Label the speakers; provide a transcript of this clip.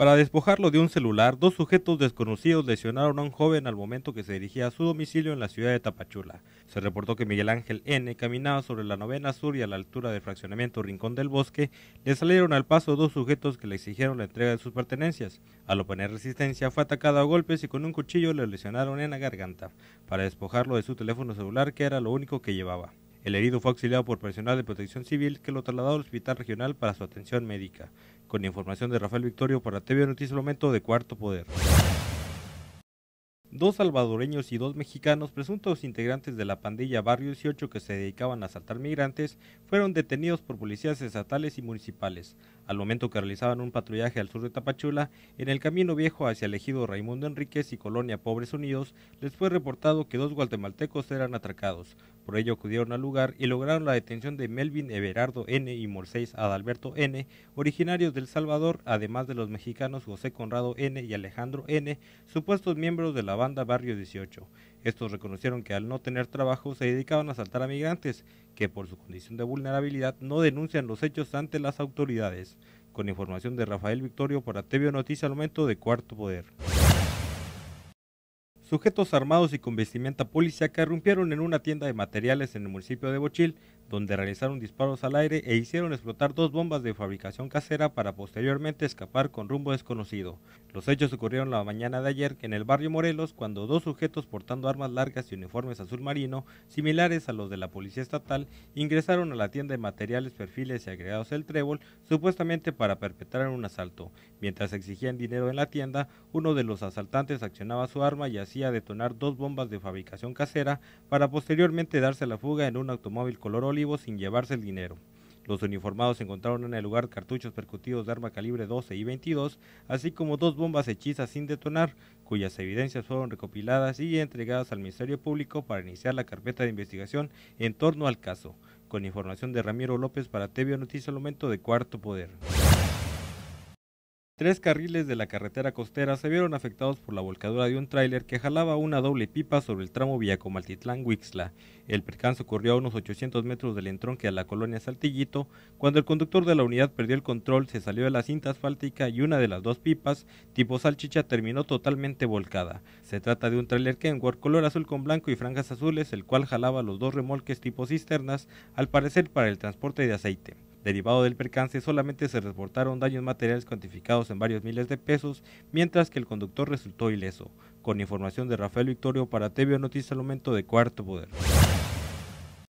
Speaker 1: Para despojarlo de un celular, dos sujetos desconocidos lesionaron a un joven al momento que se dirigía a su domicilio en la ciudad de Tapachula. Se reportó que Miguel Ángel N. caminaba sobre la novena sur y a la altura del fraccionamiento Rincón del Bosque, le salieron al paso dos sujetos que le exigieron la entrega de sus pertenencias. Al oponer resistencia, fue atacado a golpes y con un cuchillo le lesionaron en la garganta, para despojarlo de su teléfono celular que era lo único que llevaba. El herido fue auxiliado por personal de protección civil que lo trasladó al hospital regional para su atención médica. Con información de Rafael Victorio para TV Noticias Momento de Cuarto Poder. Dos salvadoreños y dos mexicanos, presuntos integrantes de la pandilla Barrio 18 que se dedicaban a asaltar migrantes, fueron detenidos por policías estatales y municipales, al momento que realizaban un patrullaje al sur de Tapachula, en el camino viejo hacia el ejido Raimundo Enríquez y Colonia Pobres Unidos, les fue reportado que dos guatemaltecos eran atracados. Por ello acudieron al lugar y lograron la detención de Melvin Everardo N. y Morseis Adalberto N., originarios del Salvador, además de los mexicanos José Conrado N. y Alejandro N., supuestos miembros de la banda Barrio 18. Estos reconocieron que al no tener trabajo se dedicaban a asaltar a migrantes, que por su condición de vulnerabilidad no denuncian los hechos ante las autoridades. Con información de Rafael Victorio para TV Noticias al momento de Cuarto Poder. Sujetos armados y con vestimenta que rompieron en una tienda de materiales en el municipio de Bochil donde realizaron disparos al aire e hicieron explotar dos bombas de fabricación casera para posteriormente escapar con rumbo desconocido. Los hechos ocurrieron la mañana de ayer en el barrio Morelos cuando dos sujetos portando armas largas y uniformes azul marino, similares a los de la policía estatal, ingresaron a la tienda de materiales, perfiles y agregados del Trébol, supuestamente para perpetrar un asalto. Mientras exigían dinero en la tienda, uno de los asaltantes accionaba su arma y hacía detonar dos bombas de fabricación casera para posteriormente darse la fuga en un automóvil color sin llevarse el dinero. Los uniformados encontraron en el lugar cartuchos percutidos de arma calibre 12 y 22, así como dos bombas hechizas sin detonar, cuyas evidencias fueron recopiladas y entregadas al Ministerio Público para iniciar la carpeta de investigación en torno al caso. Con información de Ramiro López para TV Noticias Momento de Cuarto Poder. Tres carriles de la carretera costera se vieron afectados por la volcadura de un tráiler que jalaba una doble pipa sobre el tramo comaltitlán huixla El percance ocurrió a unos 800 metros del entronque a la colonia Saltillito, cuando el conductor de la unidad perdió el control, se salió de la cinta asfáltica y una de las dos pipas, tipo salchicha, terminó totalmente volcada. Se trata de un tráiler Kenworth color azul con blanco y franjas azules, el cual jalaba los dos remolques tipo cisternas, al parecer para el transporte de aceite. Derivado del percance solamente se reportaron daños materiales cuantificados en varios miles de pesos, mientras que el conductor resultó ileso. Con información de Rafael Victorio para TV Noticias al momento de Cuarto Poder.